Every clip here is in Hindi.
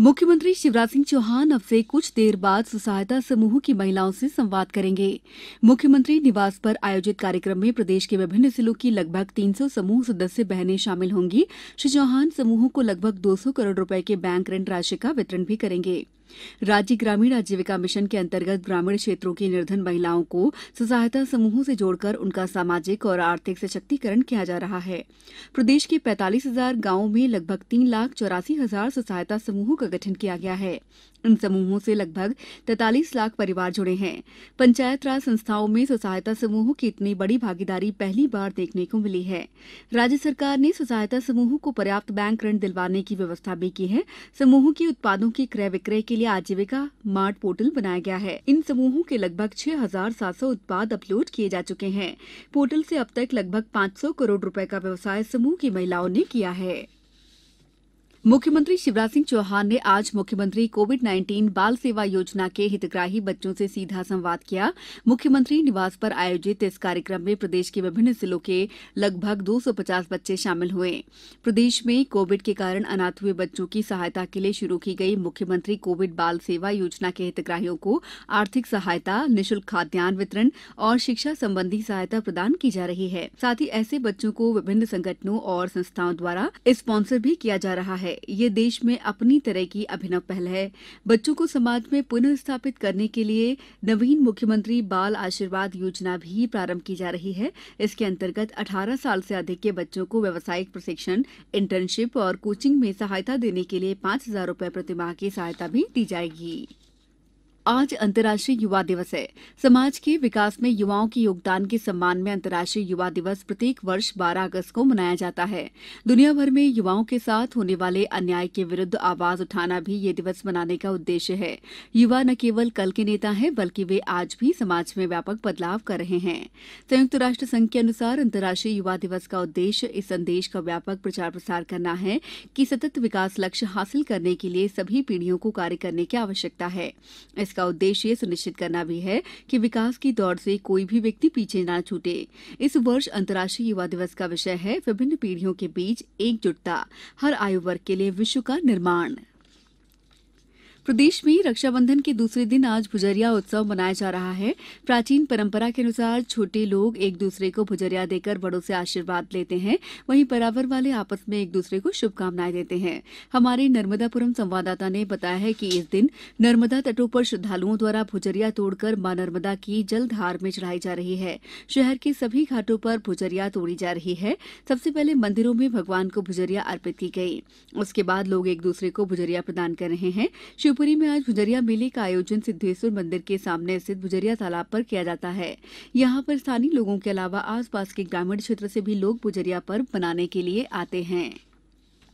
मुख्यमंत्री शिवराज सिंह चौहान अब से कुछ देर बाद स्व सहायता समूह की महिलाओं से संवाद करेंगे मुख्यमंत्री निवास पर आयोजित कार्यक्रम में प्रदेश के विभिन्न जिलों की लगभग 300 समूह सदस्य बहनें शामिल होंगी श्री चौहान समूहों को लगभग 200 करोड़ रुपए के बैंक ऋण राशि का वितरण भी करेंगे राज्य ग्रामीण आजीविका मिशन के अंतर्गत ग्रामीण क्षेत्रों की निर्धन महिलाओं को स्व सहायता समूहों से जोड़कर उनका सामाजिक और आर्थिक सशक्तिकरण किया जा रहा है प्रदेश के पैतालीस हजार गांवों में लगभग तीन लाख चौरासी हजार स्व सहायता समूहों का गठन किया गया है इन समूहों से लगभग तैतालीस लाख परिवार जुड़े हैं पंचायत राज संस्थाओं में स्व सहायता समूहों की इतनी बड़ी भागीदारी पहली बार देखने को मिली है राज्य सरकार ने स्व सहायता समूहों को पर्याप्त बैंक ऋण दिलवाने की व्यवस्था भी की है समूहों के उत्पादों के क्रय विक्रय के लिए आजीविका मार्ट पोर्टल बनाया गया है इन समूहों के लगभग छह हजार सात सौ उत्पाद अपलोड किए जा चुके हैं पोर्टल से अब तक लगभग 500 करोड़ रूपए का व्यवसाय समूह की महिलाओं ने किया है मुख्यमंत्री शिवराज सिंह चौहान ने आज मुख्यमंत्री कोविड नाइन्टीन बाल सेवा योजना के हितग्राही बच्चों से सीधा संवाद किया मुख्यमंत्री निवास पर आयोजित इस कार्यक्रम में प्रदेश के विभिन्न जिलों के लगभग 250 बच्चे शामिल हुए प्रदेश में कोविड के कारण अनाथ हुए बच्चों की सहायता के लिए शुरू की गई मुख्यमंत्री कोविड बाल सेवा योजना के हितग्राहियों को आर्थिक सहायता निःशुल्क खाद्यान्न वितरण और शिक्षा संबंधी सहायता प्रदान की जा रही है साथ ही ऐसे बच्चों को विभिन्न संगठनों और संस्थाओं द्वारा स्पॉन्सर भी किया जा रहा है यह देश में अपनी तरह की अभिनव पहल है बच्चों को समाज में पुनः स्थापित करने के लिए नवीन मुख्यमंत्री बाल आशीर्वाद योजना भी प्रारंभ की जा रही है इसके अंतर्गत 18 साल से अधिक के बच्चों को व्यवसायिक प्रशिक्षण इंटर्नशिप और कोचिंग में सहायता देने के लिए पांच हजार रूपये प्रतिमाह की सहायता भी दी जाएगी आज अंतर्राष्ट्रीय युवा दिवस है समाज के विकास में युवाओं के योगदान के सम्मान में अंतर्राष्ट्रीय युवा दिवस प्रत्येक वर्ष 12 अगस्त को मनाया जाता है दुनिया भर में युवाओं के साथ होने वाले अन्याय के विरुद्ध आवाज उठाना भी ये दिवस मनाने का उद्देश्य है युवा न केवल कल के नेता है बल्कि वे आज भी समाज में व्यापक बदलाव कर रहे हैं संयुक्त राष्ट्र संघ के अनुसार अंतर्राष्ट्रीय युवा दिवस का उद्देश्य इस संदेश का व्यापक प्रचार प्रसार करना है कि सतत विकास लक्ष्य हासिल करने के लिए सभी पीढ़ियों को कार्य करने की आवश्यकता है इसका उद्देश्य सुनिश्चित करना भी है कि विकास की दौड़ से कोई भी व्यक्ति पीछे न छूटे इस वर्ष अंतर्राष्ट्रीय युवा दिवस का विषय है विभिन्न पीढ़ियों के बीच एकजुटता हर आयु वर्ग के लिए विश्व का निर्माण प्रदेश में रक्षाबंधन के दूसरे दिन आज भुजरिया उत्सव मनाया जा रहा है प्राचीन परंपरा के अनुसार छोटे लोग एक दूसरे को भुजरिया देकर बड़ों से आशीर्वाद लेते हैं वहीं बराबर वाले आपस में एक दूसरे को शुभकामनाएं देते हैं हमारे नर्मदापुरम संवाददाता ने बताया है कि इस दिन नर्मदा तटों पर श्रद्धालुओं द्वारा भुजरिया तोड़कर मां नर्मदा की जलधार में चढ़ाई जा रही है शहर के सभी घाटों पर भुजरिया तोड़ी जा रही है सबसे पहले मंदिरों में भगवान को भुजरिया अर्पित की गई उसके बाद लोग एक दूसरे को भुजरिया प्रदान कर रहे हैं शिवपुरी में आज भुजरिया मेले का आयोजन सिद्धेश्वर मंदिर के सामने स्थित भुजरिया तालाब पर किया जाता है यहां पर स्थानीय लोगों के अलावा आसपास के ग्रामीण क्षेत्र से भी लोग भुजरिया पर्व मनाने के लिए आते हैं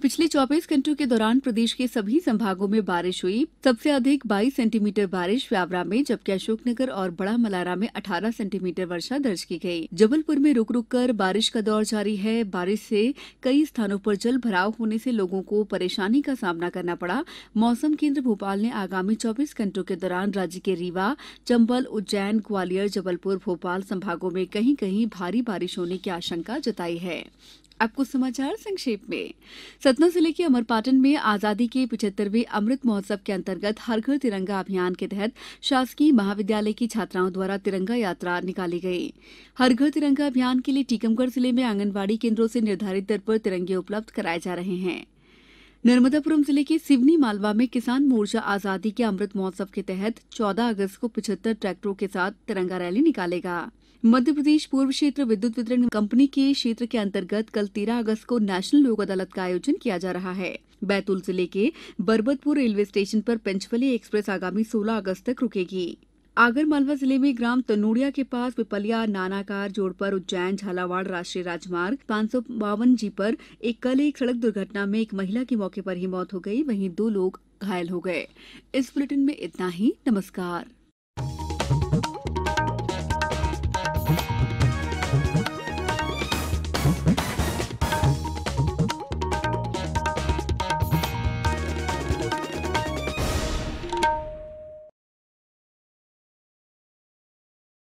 पिछले 24 घंटों के दौरान प्रदेश के सभी संभागों में बारिश हुई सबसे अधिक 22 सेंटीमीटर बारिश व्यावरा में जबकि अशोकनगर और बड़ा मलारा में 18 सेंटीमीटर वर्षा दर्ज की गई जबलपुर में रुक रुक कर बारिश का दौर जारी है बारिश से कई स्थानों पर जल भराव होने से लोगों को परेशानी का सामना करना पड़ा मौसम केंद्र भोपाल ने आगामी चौबीस घंटों के दौरान राज्य के रीवा चंबल उज्जैन ग्वालियर जबलपुर भोपाल संभागों में कहीं कहीं भारी बारिश होने की आशंका जताई है अब कुछ समाचार संक्षेप में सतना जिले के अमरपाटन में आजादी के पिछहत्तरवें अमृत महोत्सव के अंतर्गत हर घर तिरंगा अभियान के तहत शासकीय महाविद्यालय की छात्राओं द्वारा तिरंगा यात्रा निकाली गई हर घर तिरंगा अभियान के लिए टीकमगढ़ जिले में आंगनबाड़ी केंद्रों से निर्धारित दर पर तिरंगे उपलब्ध कराए जा रहे हैं नर्मदापुरम जिले के सिवनी मालवा में किसान मोर्चा आजादी के अमृत महोत्सव के तहत 14 अगस्त को 75 ट्रैक्टरों के साथ तिरंगा रैली निकालेगा मध्य प्रदेश पूर्व क्षेत्र विद्युत वितरण कंपनी के क्षेत्र के अंतर्गत कल 13 अगस्त को नेशनल लोक अदालत का आयोजन किया जा रहा है बैतूल जिले के बरबतपुर रेलवे स्टेशन पर पंचवली एक्सप्रेस आगामी 16 अगस्त तक रुकेगी आगरमालवा जिले में ग्राम तनोड़िया के पास पिपलिया नानाकार जोड़ पर उज्जैन झालावाड़ राष्ट्रीय राजमार्ग पांच सौ बावन जी पर एक कल एक सड़क दुर्घटना में एक महिला की मौके पर ही मौत हो गई वहीं दो लोग घायल हो गए इस बुलेटिन में इतना ही नमस्कार